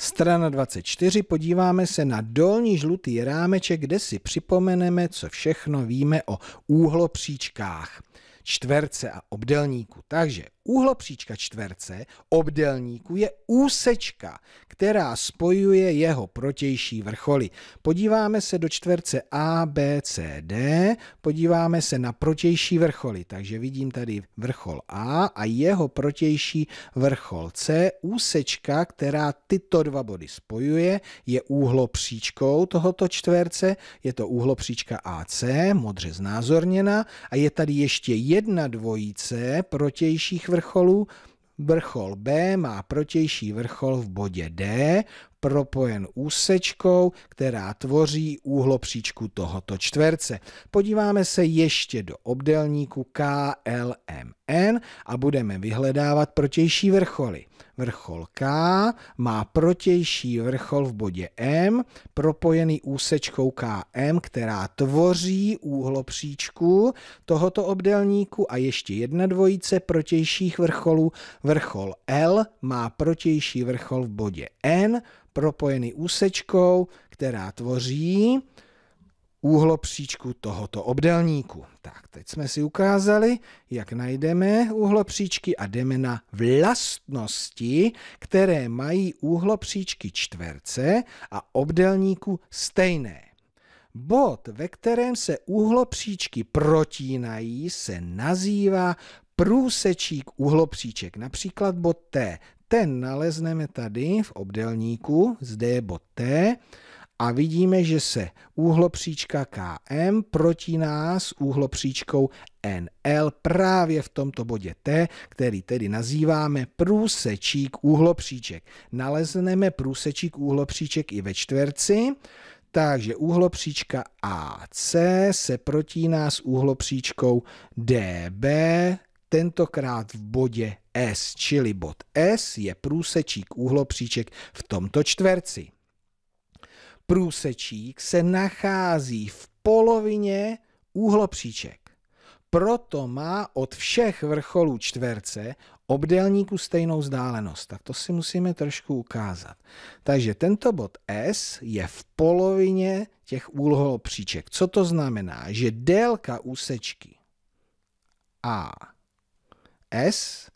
Strana 24, podíváme se na dolní žlutý rámeček, kde si připomeneme, co všechno víme o úhlopříčkách, čtverce a obdelníku. Takže Úhlopříčka čtverce obdelníku je úsečka, která spojuje jeho protější vrcholy. Podíváme se do čtverce A, B, C, D, podíváme se na protější vrcholy, takže vidím tady vrchol A a jeho protější vrchol C, úsečka, která tyto dva body spojuje, je úhlopříčkou tohoto čtverce, je to úhlopříčka AC, modře znázorněna a je tady ještě jedna dvojice protějších vrcholů, vrcholu, vrchol B má protější vrchol v bodě D, propojen úsečkou, která tvoří úhlopříčku tohoto čtverce. Podíváme se ještě do obdelníku KLMN a budeme vyhledávat protější vrcholy. Vrchol K má protější vrchol v bodě M, propojený úsečkou KM, která tvoří úhlopříčku tohoto obdelníku a ještě jedna dvojice protějších vrcholů. Vrchol L má protější vrchol v bodě N, propojeny úsečkou, která tvoří úhlopříčku tohoto obdelníku. Tak, teď jsme si ukázali, jak najdeme úhlopříčky a jdeme na vlastnosti, které mají úhlopříčky čtverce a obdelníku stejné. Bod, ve kterém se úhlopříčky protínají, se nazývá průsečík úhlopříček, například bod T ten nalezneme tady v obdelníku, zde je bod T, a vidíme, že se úhlopříčka KM protíná s úhlopříčkou NL právě v tomto bodě T, který tedy nazýváme průsečík úhlopříček. Nalezneme průsečík úhlopříček i ve čtverci, takže úhlopříčka AC se protíná s úhlopříčkou DB, tentokrát v bodě s, čili bod S je průsečík úhlopříček v tomto čtverci. Průsečík se nachází v polovině úhlopříček. Proto má od všech vrcholů čtverce obdélníku stejnou vzdálenost. Tak to si musíme trošku ukázat. Takže tento bod S je v polovině těch úhlopříček. Co to znamená? Že délka úsečky A S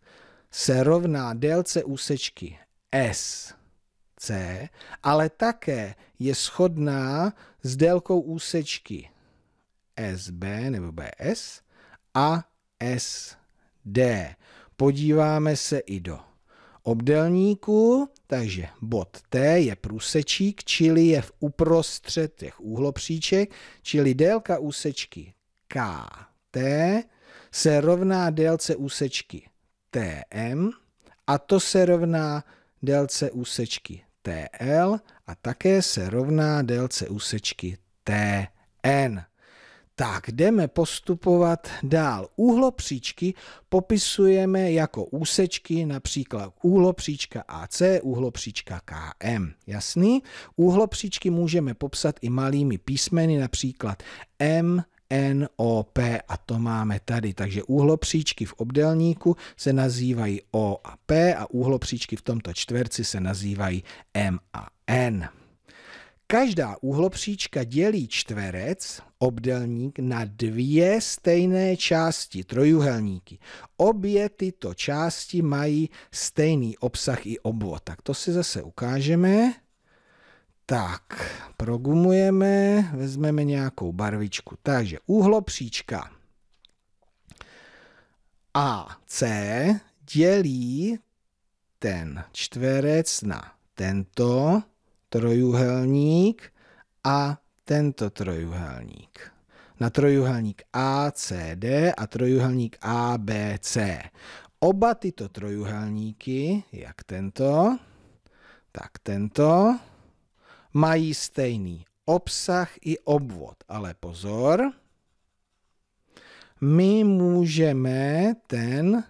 se rovná délce úsečky S C, ale také je shodná s délkou úsečky SB nebo BS a SD. Podíváme se i do obdelníku, takže bod T je průsečík, čili je v uprostřed těch úhlopříček, čili délka úsečky KT se rovná délce úsečky TM a to se rovná délce úsečky TL a také se rovná délce úsečky TN. Tak jdeme postupovat dál. Úhlopříčky popisujeme jako úsečky, například úhlopříčka AC, úhlopříčka KM. Jasný? Úhlopříčky můžeme popsat i malými písmeny, například M, NOP a to máme tady. Takže úhlopříčky v obdelníku se nazývají O a P a úhlopříčky v tomto čtverci se nazývají M a N. Každá úhlopříčka dělí čtverec, obdelník, na dvě stejné části, trojuhelníky. Obě tyto části mají stejný obsah i obvod. Tak to si zase ukážeme. Tak, progumujeme, vezmeme nějakou barvičku. Takže úhlopříčka AC dělí ten čtverec na tento trojuhelník a tento trojuhelník. Na trojuhelník ACD a trojuhelník ABC. Oba tyto trojuhelníky, jak tento, tak tento, mají stejný obsah i obvod. Ale pozor, my můžeme ten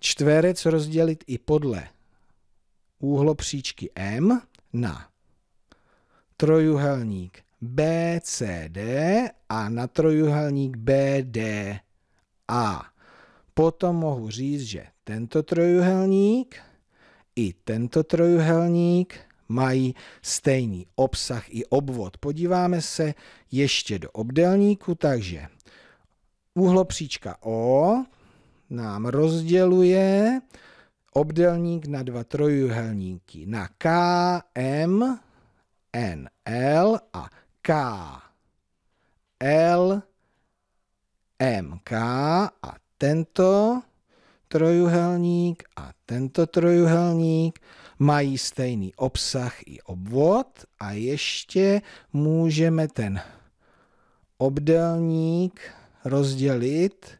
čtverec rozdělit i podle úhlopříčky M na trojuhelník BCD a na trojuhelník BDA. Potom mohu říct, že tento trojuhelník i tento trojuhelník mají stejný obsah i obvod. Podíváme se ještě do obdelníku, takže úhlopříčka O nám rozděluje obdelník na dva trojuhelníky, na K, M, N, L a K, L, M, K a tento trojuhelník a tento trojuhelník mají stejný obsah i obvod a ještě můžeme ten obdelník rozdělit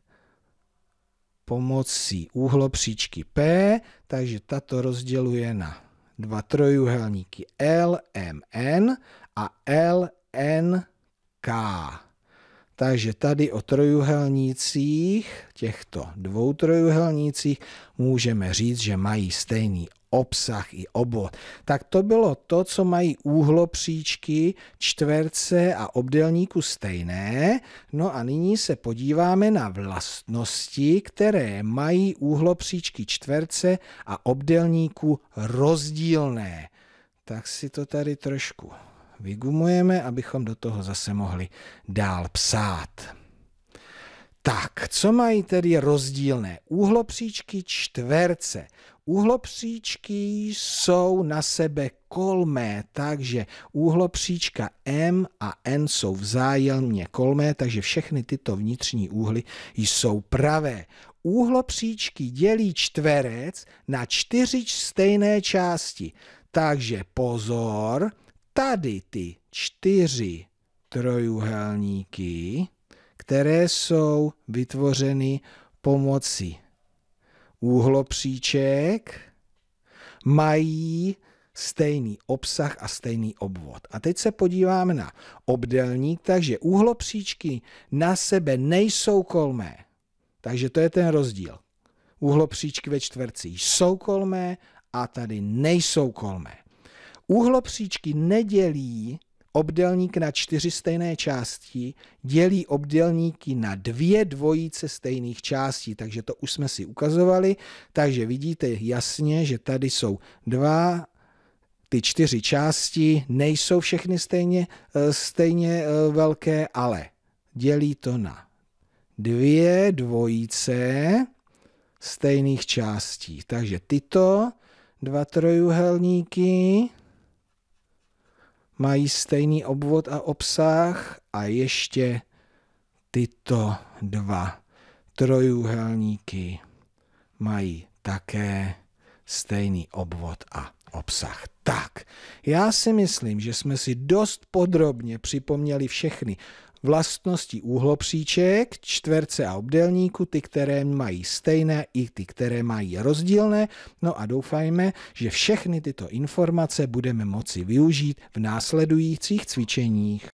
pomocí úhlopříčky P, takže tato rozděluje na dva trojuhelníky L, M, N a L, N, K. Takže tady o trojuhelnících, těchto dvou trojuhelnících, můžeme říct, že mají stejný obsah i obvod. Tak to bylo to, co mají úhlopříčky, čtverce a obdelníku stejné. No a nyní se podíváme na vlastnosti, které mají úhlopříčky, čtverce a obdelníku rozdílné. Tak si to tady trošku vygumujeme, abychom do toho zase mohli dál psát. Tak, co mají tedy rozdílné? Úhlopříčky čtverce. Úhlopříčky jsou na sebe kolmé, takže úhlopříčka M a N jsou vzájemně kolmé, takže všechny tyto vnitřní úhly jsou pravé. Úhlopříčky dělí čtverec na čtyři stejné části. Takže pozor, tady ty čtyři trojuhelníky, které jsou vytvořeny pomocí úhlopříček, mají stejný obsah a stejný obvod. A teď se podíváme na obdelník, takže úhlopříčky na sebe nejsou kolmé. Takže to je ten rozdíl. Úhlopříčky ve čtverci jsou kolmé a tady nejsou kolmé. Úhlopříčky nedělí obdelník na čtyři stejné části, dělí obdelníky na dvě dvojice stejných částí, takže to už jsme si ukazovali, takže vidíte jasně, že tady jsou dva ty čtyři části nejsou všechny stejně, eh, stejně eh, velké, ale dělí to na dvě dvojice stejných částí. Takže tyto dva trojuhelníky mají stejný obvod a obsah a ještě tyto dva trojúhelníky mají také stejný obvod a obsah. Tak, já si myslím, že jsme si dost podrobně připomněli všechny vlastnosti úhlopříček, čtverce a obdélníku, ty, které mají stejné i ty, které mají rozdílné. No a doufajme, že všechny tyto informace budeme moci využít v následujících cvičeních.